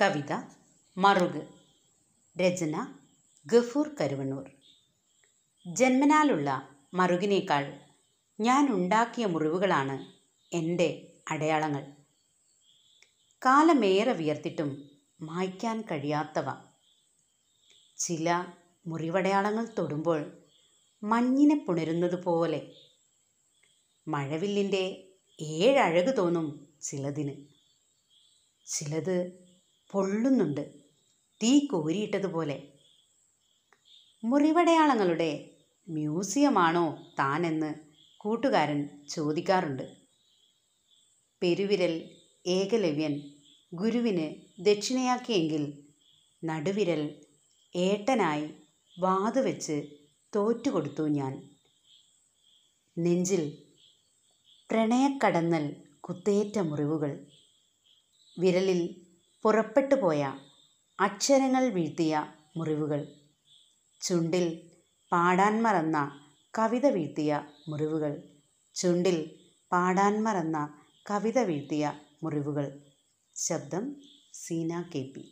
കവിത മറുക് രചന ഗഫൂർ കരുവണ്ണൂർ ജന്മനാലുള്ള മറുകിനേക്കാൾ ഞാൻ ഉണ്ടാക്കിയ മുറിവുകളാണ് എൻ്റെ അടയാളങ്ങൾ കാലമേറെ വിയർത്തിട്ടും മായ്ക്കാൻ കഴിയാത്തവ ചില മുറിവടയാളങ്ങൾ തൊടുമ്പോൾ മഞ്ഞിനെ പുണരുന്നത് പോലെ മഴവില്ലിൻ്റെ ഏഴഴക് തോന്നും ചിലതിന് ചിലത് പൊള്ളുന്നുണ്ട് തീ കോരിയിട്ടതുപോലെ മുറിവടയാളങ്ങളുടെ മ്യൂസിയമാണോ താനെന്ന് കൂട്ടുകാരൻ ചോദിക്കാറുണ്ട് പെരുവിരൽ ഏകലവ്യൻ ഗുരുവിന് ദക്ഷിണയാക്കിയെങ്കിൽ നടുവിരൽ ഏട്ടനായി വെച്ച് തോറ്റുകൊടുത്തു ഞാൻ നെഞ്ചിൽ പ്രണയക്കടന്നൽ കുത്തേറ്റ മുറിവുകൾ വിരലിൽ പുറപ്പെട്ടു പോയ അക്ഷരങ്ങൾ വീഴ്ത്തിയ മുറിവുകൾ ചുണ്ടിൽ പാടാൻ മറന്ന കവിത വീഴ്ത്തിയ മുറിവുകൾ ചുണ്ടിൽ പാടാൻ മറന്ന കവിത വീഴ്ത്തിയ മുറിവുകൾ ശബ്ദം സീന കെ പി